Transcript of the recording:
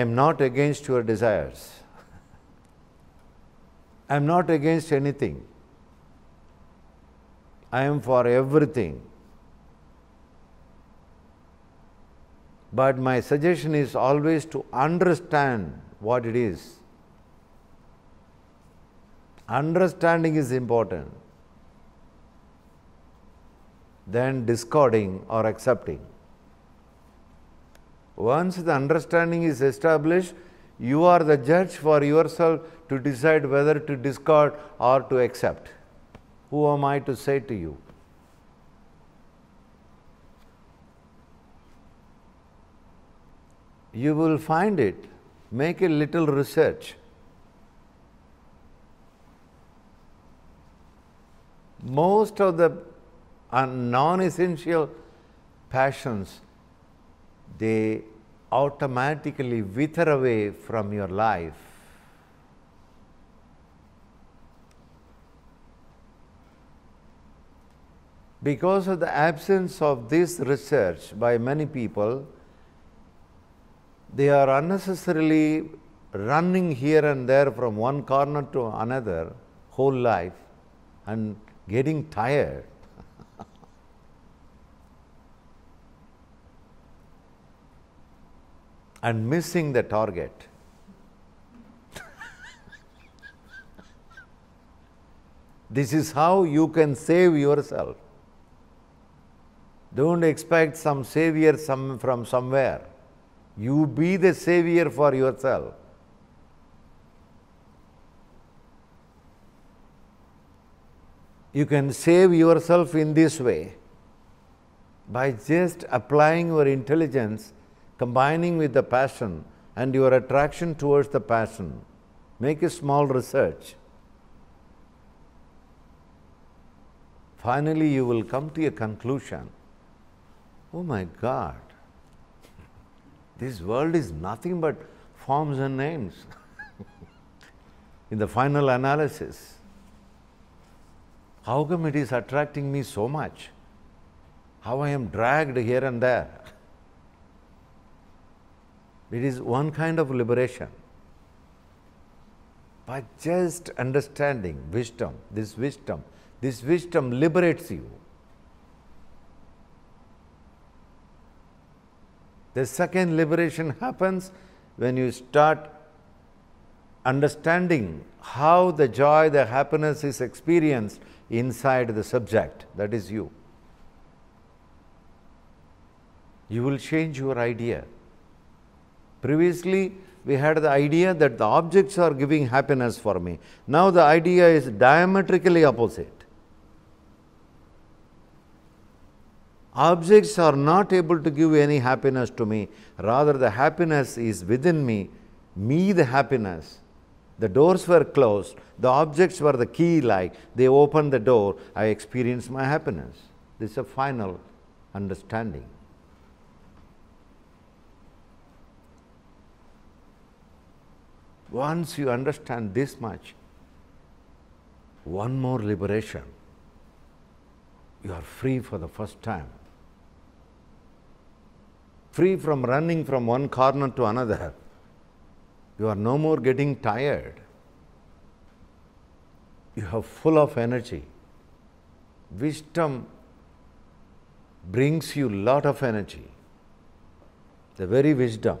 I am not against your desires. I am not against anything. I am for everything. But my suggestion is always to understand what it is. Understanding is important than discarding or accepting. Once the understanding is established, you are the judge for yourself to decide whether to discard or to accept. Who am I to say to you? You will find it. Make a little research. Most of the uh, non essential passions they automatically wither away from your life. Because of the absence of this research by many people, they are unnecessarily running here and there from one corner to another whole life and getting tired. and missing the target. this is how you can save yourself. Don't expect some savior some, from somewhere. You be the savior for yourself. You can save yourself in this way by just applying your intelligence combining with the passion and your attraction towards the passion. Make a small research. Finally, you will come to a conclusion oh my God, this world is nothing but forms and names. In the final analysis, how come it is attracting me so much? How I am dragged here and there? It is one kind of liberation. By just understanding wisdom, this wisdom, this wisdom liberates you. The second liberation happens when you start understanding how the joy, the happiness is experienced inside the subject, that is you. You will change your idea. Previously, we had the idea that the objects are giving happiness for me. Now the idea is diametrically opposite. Objects are not able to give any happiness to me, rather, the happiness is within me, me the happiness. The doors were closed, the objects were the key like, they opened the door, I experienced my happiness. This is a final understanding. Once you understand this much, one more liberation, you are free for the first time. Free from running from one corner to another. You are no more getting tired. You are full of energy. Wisdom brings you lot of energy. The very wisdom